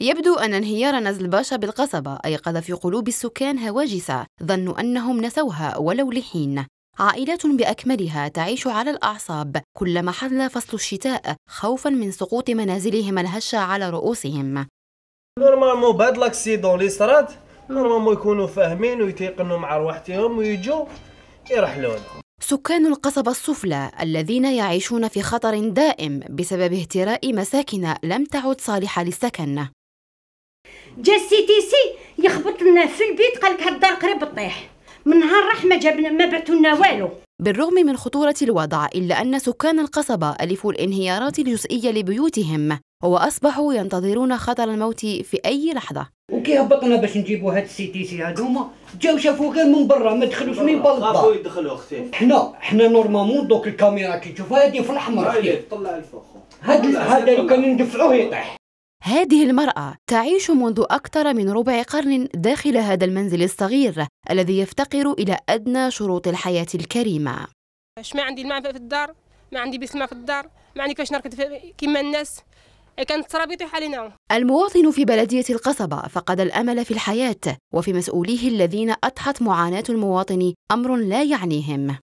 يبدو أن انهيار نزل باشا بالقصبة أيقظ في قلوب السكان هواجسا ظنوا أنهم نسوها ولو لحين عائلات بأكملها تعيش على الأعصاب كلما حل فصل الشتاء خوفا من سقوط منازلهم الهشة على رؤوسهم نورمالمون بعد لاكسيدون اللي صرات نورمالمون يكونوا فاهمين ويتيقنوا مع روحتهم ويجوا يرحلون سكان القصبة السفلى الذين يعيشون في خطر دائم بسبب اهتراء مساكن لم تعد صالحة للسكن جا السي تي سي يخبط لنا في البيت قال لك الدار قريب تطيح من نهار راح ما جابنا ما بعثوا لنا والو بالرغم من خطورة الوضع إلا أن سكان القصبة ألفوا الانهيارات الجزئية لبيوتهم وأصبحوا ينتظرون خطر الموت في أي لحظة وكي هبطنا باش نجيبوا هاد السي تي سي هادوما جاو شافوا غير من برا ما دخلوش من بالبا خافوا يدخلوا اختي حنا حنا نورمالمون دوك الكاميرا كي تشوفها هادي في الاحمر اختي طلع الفوق هاد هذا لو كان ندفعوه يطيح هذه المرأة تعيش منذ أكثر من ربع قرن داخل هذا المنزل الصغير الذي يفتقر إلى أدنى شروط الحياة الكريمة اش ما عندي الماء في الدار ما عندي بسمة في الدار ما عندي كاش نركض كما الناس كانت ترابيط حالنا المواطن في بلدية القصبة فقد الأمل في الحياة وفي مسؤوليه الذين أضحت معاناة المواطن أمر لا يعنيهم